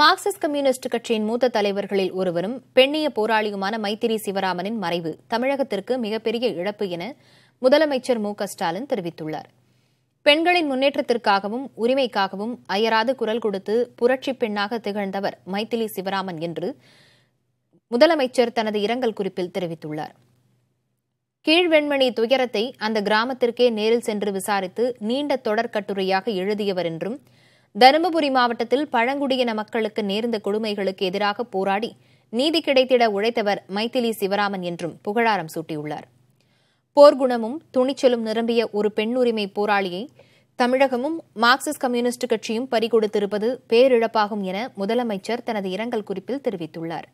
Marxist communist கட்சியின் மூத்த தலைவர்களில் ஒருவரும் பெண்ணிய போராளியுமான மைத்திரி சிவராமனின் மறைவு தமிழகத்திற்கு மிகப்பெரிய இழப்பு என முதலமைச்சர் மு ஸ்டாலின் தெரிவித்துள்ளார் பெண்களின் முன்னேற்றத்திற்காகவும் உரிமைக்காகவும் அயராது குரல் கொடுத்து புரட்சி பெண்ணாக திகழ்ந்தவர் மைத்திலி சிவராமன் என்று முதலமைச்சர் தனது இரங்கல் குறிப்பில் தெரிவித்துள்ளார் கீழ்வெண்மணி துயரத்தை அந்த கிராமத்திற்கே நேரில் சென்று விசாரித்து நீண்ட தொடர் கட்டுரையாக எழுதியவர் என்றும் தருமபுரி மாவட்டத்தில் பழங்குடியின மக்களுக்கு நேர்ந்த கொடுமைகளுக்கு எதிராக போராடி நீதி கிடைத்திட உழைத்தவர் மைத்திலி சிவராமன் என்றும் புகழாரம் சூட்டியுள்ளார் போர்க்குணமும் துணிச்சலும் நிரம்பிய ஒரு பெண்ணுரிமை போராளியை தமிழகமும் மார்க்சிஸ்ட் கம்யூனிஸ்ட் கட்சியும் பறிகொடுத்திருப்பது பேரிழப்பாகும் என முதலமைச்சர் தனது இரங்கல் குறிப்பில் தெரிவித்துள்ளார்